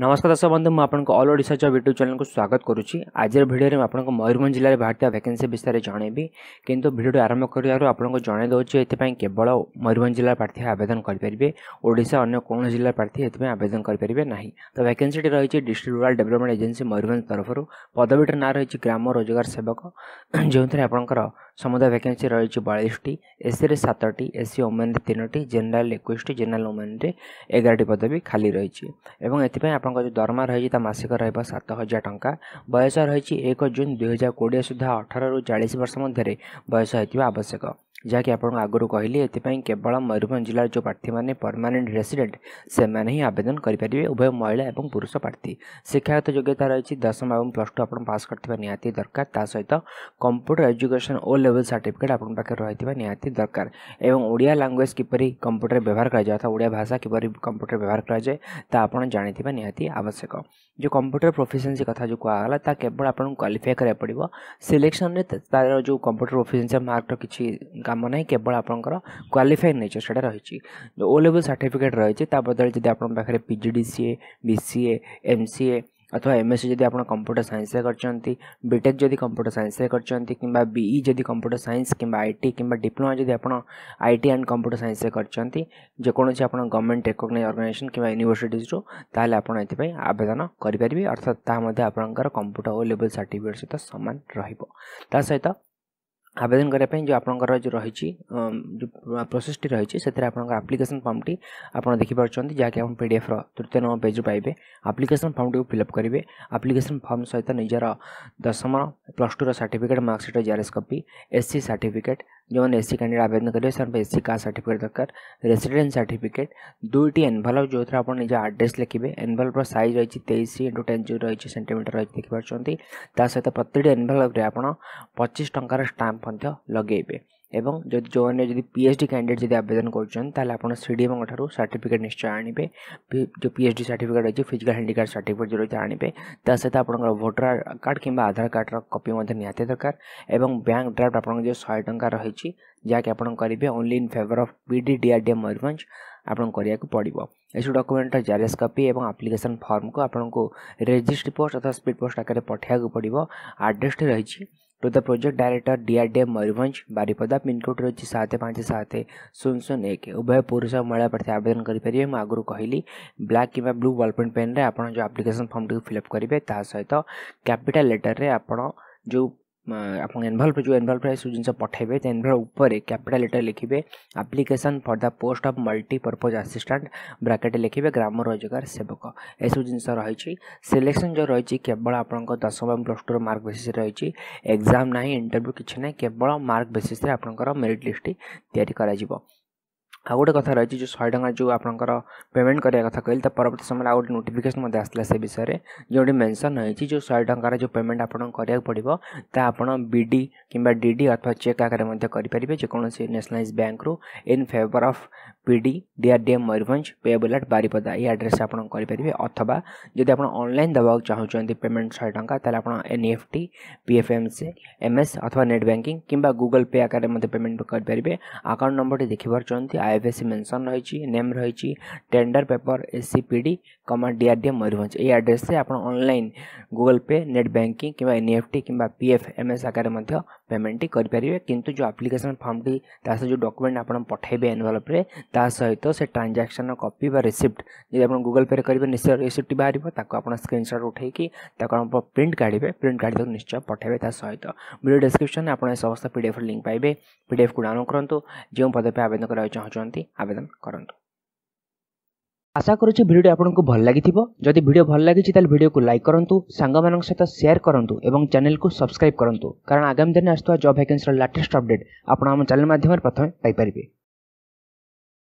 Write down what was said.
ନମସ୍କାର ଦର୍ଶକ ବନ୍ଧୁ ମୁଁ ଆପଣଙ୍କ ଅଲ୍ ଓଡ଼ିଶା ଜବ୍ ୟୁଟ୍ୟୁବ୍ ଚ୍ୟାନେଲକୁ ସ୍ୱାଗତ କରୁଛି ଆଜିର ଭିଡ଼ିଓରେ ମୁଁ ଆପଣଙ୍କ ମୟୂରଭଞ୍ଜ ଜିଲ୍ଲାରେ ବାହାରିଥିବା ଭ୍ୟାକେନ୍ସି ବିଷୟରେ ଜଣେଇବି କିନ୍ତୁ ଭିଡ଼ିଓଟି ଆରମ୍ଭ କରିବାରୁ ଆପଣଙ୍କୁ ଜଣାଇ ଦେଉଛି ଏଥିପାଇଁ କେବଳ ମୟୂରଭଞ୍ଜ ଜିଲ୍ଲାର ପ୍ରାର୍ଥୀ ଆବେଦନ କରିପାରିବେ ଓଡ଼ିଶା ଅନ୍ୟ କୌଣସି ଜିଲ୍ଲାର ପ୍ରାର୍ଥୀ ଏଥିପାଇଁ ଆବେଦନ କରିପାରିବେ ନାହିଁ ତ ଭ୍ୟାକେନ୍ସିଟି ରହିଛି district rural development agency Mayurbhanj ତରଫରୁ ପଦବୀଟିର ନାଁ ରହିଛି ଗ୍ରାମ ରୋଜଗାର ସେବକ ଯେଉଁଥିରେ ଆପଣଙ୍କର ସମୁଦାୟ ଭ୍ୟାକେନ୍ସି ରହିଛି ବୟାଳିଶଟି ଏସ୍ସିରେ ସାତଟି ଏସ୍ସି ଓମେନ୍ରେ ତିନୋଟି ଜେନେରାଲ୍ ଏକୋଇଶଟି ଜେନେରାଲ୍ ଓମେନ୍ରେ ଏଗାରଟି ପଦବୀ ଖାଲି ରହିଛି ଏବଂ ଏଥିପାଇଁ आपो दरमासिक र सत हजार टा बयस र एक जुन दुई हजार किडियो सुधा अठार रु चालिस वर्ष मध्यस आवश्यक ଯାହାକି ଆପଣଙ୍କୁ ଆଗରୁ କହିଲି ଏଥିପାଇଁ କେବଳ ମୟୂରଭଞ୍ଜ ଜିଲ୍ଲାର ଯେଉଁ ପ୍ରାର୍ଥୀମାନେ ପରମାନେଣ୍ଟ ରେସିଡେଣ୍ଟ ସେମାନେ ହିଁ ଆବେଦନ କରିପାରିବେ ଉଭୟ ମହିଳା ଏବଂ ପୁରୁଷ ପ୍ରାର୍ଥୀ ଶିକ୍ଷାଗତ ଯୋଗ୍ୟତା ରହିଛି ଦଶମ ଏବଂ ପ୍ଲସ୍ ଟୁ ଆପଣ ପାସ୍ କରିଥିବା ନିହାତି ଦରକାର ତା ସହିତ computer education O level certificate ଆପଣଙ୍କ ପାଖରେ ରହିଥିବା ନିହାତି ଦରକାର ଏବଂ ଓଡ଼ିଆ ଲାଙ୍ଗୁଏଜ୍ କିପରି କମ୍ପ୍ୟୁଟରରେ ବ୍ୟବହାର କରାଯାଏ ଅର୍ଥାৎ ଓଡ଼ିଆ ଭାଷା କିପରି କମ୍ପ୍ୟୁଟର ବ୍ୟବହାର କରାଯାଏ ତାହା ଆପଣ ଜାଣିଥିବା ନିହାତି ଆବଶ୍ୟକ ଯେଉଁ କମ୍ପ୍ୟୁଟର ପ୍ରୋଫିସିଏନ୍ସି କଥା ଯେଉଁ କୁହାଗଲା ତାହା କେବଳ ଆପଣଙ୍କୁ କ୍ୱାଲିଫାଏ କରିବାକୁ ପଡ଼ିବ ସିଲେକ୍ସନ୍ରେ ତା'ର ଯେଉଁ କମ୍ପ୍ୟୁଟର ପ୍ରୋଫିସିଏନ୍ସି ମାର୍କର କିଛି କାମ ନାହିଁ କେବଳ ଆପଣଙ୍କର କ୍ୱାଲିଫାଇ ନେଚର୍ ସେଇଟା ରହିଛି ଓ ଲେଭେଲ୍ ସାର୍ଟିଫିକେଟ୍ ରହିଛି ତା ବଦଳରେ ଯଦି ଆପଣଙ୍କ ପାଖରେ ପି ଜି ଡି ସିଏ ବି ସିଏ ଏମ୍ ସିଏ अथवा एमएससी जदि आप कंप्यूटर सैन्स करटेक् जदि कंप्यूटर सैन्स करते कि बीई जदि कंप्यूटर सैन्स कि आईटी कि डिप्लोमा जदि आप आईटी एंड कंप्यूटर सैन्स करते जेकोसी आप गवर्नमेंट रेकग्नाइज अर्गानाइजेसन कि यूनिवर्सीट्रु ताल आप आवेदन करें अर्थात तापर कंप्यूटर ओ लेवल सर्टिफिकेट सहित सामान रहा सहित ଆବେଦନ କରିବା ପାଇଁ ଯେଉଁ ଆପଣଙ୍କର ଯେଉଁ ରହିଛି ଯେଉଁ ପ୍ରୋସେସ୍ଟି ରହିଛି ସେଥିରେ ଆପଣଙ୍କ ଆପ୍ଲିକେସନ୍ ଫର୍ମଟି ଆପଣ ଦେଖିପାରୁଛନ୍ତି ଯାହାକି ଆପଣ ପି ଡି ଏଫ୍ର ତୃତୀୟ ନମ୍ବର ପେଜ୍ରୁ ପାଇବେ ଆପ୍ଲିକେସନ୍ ଫର୍ମଟିକୁ ଫିଲ୍ଅପ୍ କରିବେ ଆପ୍ଲିକେସନ୍ ଫର୍ମ ସହିତ ନିଜର ଦଶମ ପ୍ଲସ୍ ଟୁର ସାର୍ଟିଫିକେଟ୍ ମାର୍କସିଟ୍ର ଜେଆର୍ଏସ୍ କପି ଏସ୍ ସି ସାର୍ଟିଫିକେଟ୍ যেমন এসসি ক্যান্ডিডেট आवेदन करियो सर एससी का सर्टिफिकेट दरकार रेसीडेन्स सर्टिफिकेट दुईट एनभलप जो थे आप निज आड्रेस लिखे एनभलप्र सज रही तेईस इंटू टेन जो रही सेमिटर रही देखिपुर सहित प्रति एनभलप्रे आप पचीस टकर स्टांप लगे এবং ଯଦି ଯେଉଁମାନେ ଯଦି ପି ଏଚ୍ ଡି କ୍ୟାଣ୍ଡିଡ଼େଟ୍ ଯଦି ଆବେଦନ କରୁଛନ୍ତି ତାହେଲେ ଆପଣ ସି ଡି ଏମ୍ଙ୍କ ଠାରୁ ସାର୍ଟିଫିକେଟ୍ ନିଶ୍ଚୟ ଆଣିବେ ଯେଉଁ ପି ଏଚ୍ ଡି ସାର୍ଟିଫିକେଟ୍ ରହିଛି ଫିଜିକାଲ୍ ହ୍ୟାଣ୍ଡିକ୍ରାଫ୍ଟ ସାର୍ଟିଫିକେଟ୍ ଯେଉଁ ରହିଛି ଆଣିବେ ତା ସହିତ ଆପଣଙ୍କର ଭୋଟର କାର୍ଡ଼ କିମ୍ବା ଆଧାର କାର୍ଡ଼ର କପି ମଧ୍ୟ ନିହାତି ଦରକାର ଏବଂ ବ୍ୟାଙ୍କ ଡ୍ରାଫ୍ଟ ଆପଣଙ୍କର ଯେଉଁ ଶହେ ଟଙ୍କା ରହିଛି ଯାହାକି ଆପଣ କରିବେ only in favour of B D D R D M Mayurbhanj ଆପଣଙ୍କୁ କରିବାକୁ ପଡ଼ିବ ଏସବୁ ଡକୁମେଣ୍ଟର ଜାରେସ୍ କପି ଏବଂ ଆପ୍ଲିକେସନ୍ ଫର୍ମକୁ ଆପଣଙ୍କୁ ରେଜିଷ୍ଟ୍ରି ପୋଷ୍ଟ ଅଥବା ସ୍ପିଡ୍ ପୋଷ୍ଟ ଆକାରରେ ପଠାଇବାକୁ ପଡ଼ିବ ଆଡ଼୍ରେସ୍ଟି ରହିଛି to the project director DRDM Mayurbhanj Baripada pin code ରହିଛି ସାତ ପାଞ୍ଚ ସାତ ଶୂନ ଶୂନ ଏକ ଉଭୟ ପୁରୁଷ ଓ ମହିଳା ପ୍ରାର୍ଥୀ ଆବେଦନ କରିପାରିବେ ମୁଁ ଆଗରୁ କହିଲି ବ୍ଲାକ୍ କିମ୍ବା ବ୍ଲୁ ବଲ୍ ପେନ୍ ପେନ୍ରେ ଆପଣ ଯେଉଁ ଆପ୍ଲିକେସନ୍ ଫର୍ମଟିକୁ ଫିଲ୍ଅପ୍ କରିବେ ତା ସହିତ କ୍ୟାପିଟାଲ୍ ଲେଟର୍ରେ ଆପଣ ଯେଉଁ মা আপোন ইনভেলপ জু ইনভেলপ রাইজ সু জিনসা পঠাইবে তেন উপরে ক্যাপিটাল লেটার লিখিবে application for the post of multi purpose assistant bracket লিখিবে গ্রামর रोजगार सेवक एसु জিনসা রইছি সিলেকশন জো রইছি কেবল আপোনক দসবাম প্লাস 2 মার্ক বেসিস রইছি एग्जाम নাই ইন্টারভিউ কিছু নাই কেবল মার্ক বেসিস রে আপোনকৰ মেৰিট লিস্টি তৈয়াৰ কৰা জীব आउ गोटे कथ रही जो शहे टाँग जो आप पेमेंट कराया कथ कह परवर्त समय आ गए नोटिफिकेसन आसला से विषय में जोटे मेनसन होती जो शहे टकर जो पेमेंट आपको पड़ा ता आप कि डी अथवा चेक आकार करेंगे जेको नैसनालाइज बैंक्रु in favour of P D DR R D M मयूरभ पे आट बारिपदा ये आड्रेस आपे अथवा जब आप अनलाइन देवा चाहते पेमेंट शहे टाँग तेल आप N F T P F M C M S अथवा नेट बैंकिंग कि गुगल पे आकार पेमेंट करेंगे आकाउंट नंबर टी देखिपार आई ଆଇଏଫଏସି ମେନସନ୍ ରହିଛି ନେମ୍ ରହିଛି tender paper S C P D comma DRDA Mayurbhanj ଏହି ଆଡ୍ରେସ୍ରେ ଆପଣ online Google Pay net banking କିମ୍ବା ଏନ୍ ଏଫ୍ ଟି କିମ୍ବା ପି ଏଫ୍ ଏମ୍ ଏସ୍ ଆକାରରେ ମଧ୍ୟ ପେମେଣ୍ଟଟି କରିପାରିବେ କିନ୍ତୁ ଯେଉଁ ଆପ୍ଲିକେସନ୍ ଫର୍ମଟି ତା ସହ ଯେଉଁ ଡକୁମେଣ୍ଟ ଆପଣ ପଠାଇବେ ଏନଭଲପ୍ରେ ତା ସହିତ ସେ ଟ୍ରାଞ୍ଜାକ୍ସନ୍ର କପି ବା ରିସିପ୍ଟ ଯଦି ଆପଣ ଗୁଗଲ୍ ପେରେ କରିବେ ନିଶ୍ଚୟ ରିସିପ୍ଟଟି ବାହାରିବ ତାକୁ ଆପଣ ସ୍କ୍ରିନ୍ସଟ୍ ଉଠାଇକି ତାକୁ ଆପଣ ପ୍ରିଣ୍ଟ କାଢ଼ିବେ ପ୍ରିଣ୍ଟ କାଢ଼ି ତାକୁ ନିଶ୍ଚୟ ପଠାଇବେ ତା ସହିତ ଭିଡ଼ିଓ ଡେସ୍କ୍ରିପ୍ସନ୍ରେ ଆପଣ ଏ ସମସ୍ତ ପିଡ଼ିଏଫ୍ର ଲିଙ୍କ୍ ପାଇବେ ପିଡ଼ିଏଫ୍କୁ ଡାଉନଲୋଡ଼୍ କରନ୍ତୁ ଯେଉଁ ପଦବୀ ଆବେଦନ କରିବାକୁ ଚାହୁଁଛନ୍ତି ଚାହୁଁଛନ୍ତି ଆବେଦନ କରନ୍ତୁ আশা করছি ভিডিওটি আপনার ভাল লাগি যদি ভিডিও ভাল লাগিছে তাহলে ভিডিওকে লাইক করতু সাংমান সহ সেয়ার করতু এবং চ্যানেলকে সবসক্রাইব করতু কারণ আগামী দিনে আসুক জব ভ্যাকেন্সির লাটেস্ট অপডেট আপনার আমার চ্যানেল মাধ্যমে প্রথমে পাইপারে